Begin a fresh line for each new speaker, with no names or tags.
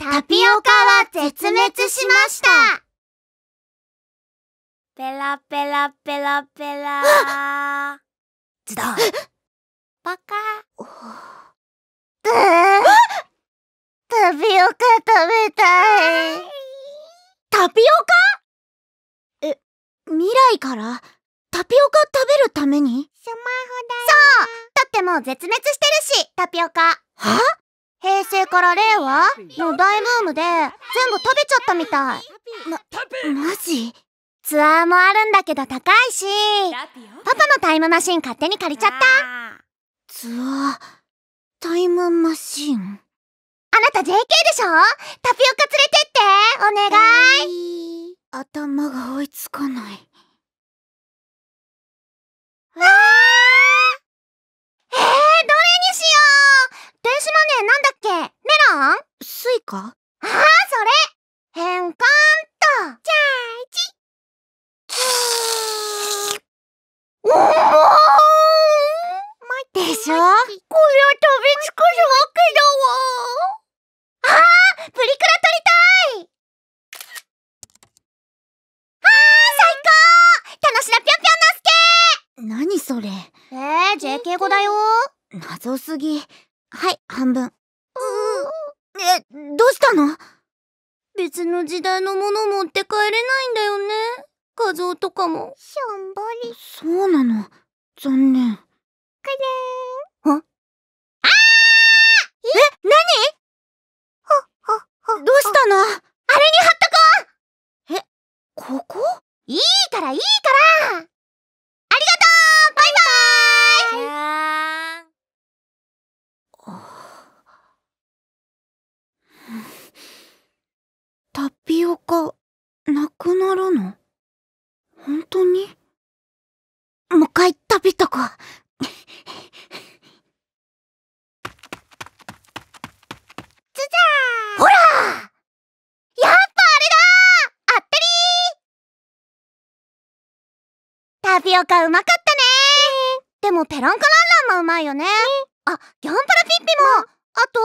タピオカは絶滅しましたペラペラペラペラズドン
バカタピオカ食べたいタピオ
カえ、未来からタピオカ食べるためにスマホだそうだってもう絶滅してるし、タピオカはから令和の大ブームで全部食べちゃったみたい。ま、マジツアーもあるんだけど高いし、パパのタイムマシン勝手に借りちゃった。ツアー、タイムマシンあなた JK でしょ
タピオカ連れてって、お願い。かああそれ変換っとチャージおおでしょこりゃ飛びつくるわけだわあプリクラ撮りたいあ最高楽しな
ぴょんぴょんのすけ何それえー、JK 語だよ謎すぎはい半分ううえ、どうしたの別の時代のもの持って帰れないんだよね。
画像とかも。しょんぼり。そうなの。残念。くれーん。ああえ、なにほ、ほ、ほ。どうしたのあれに貼っとこうえ、ここいいからいいから
回食べとこほらやっぱ
あれだあったりタピオカうまかったねでもペランカラン
ランもうまいよね。あ、ギャンパラピッピも、あと、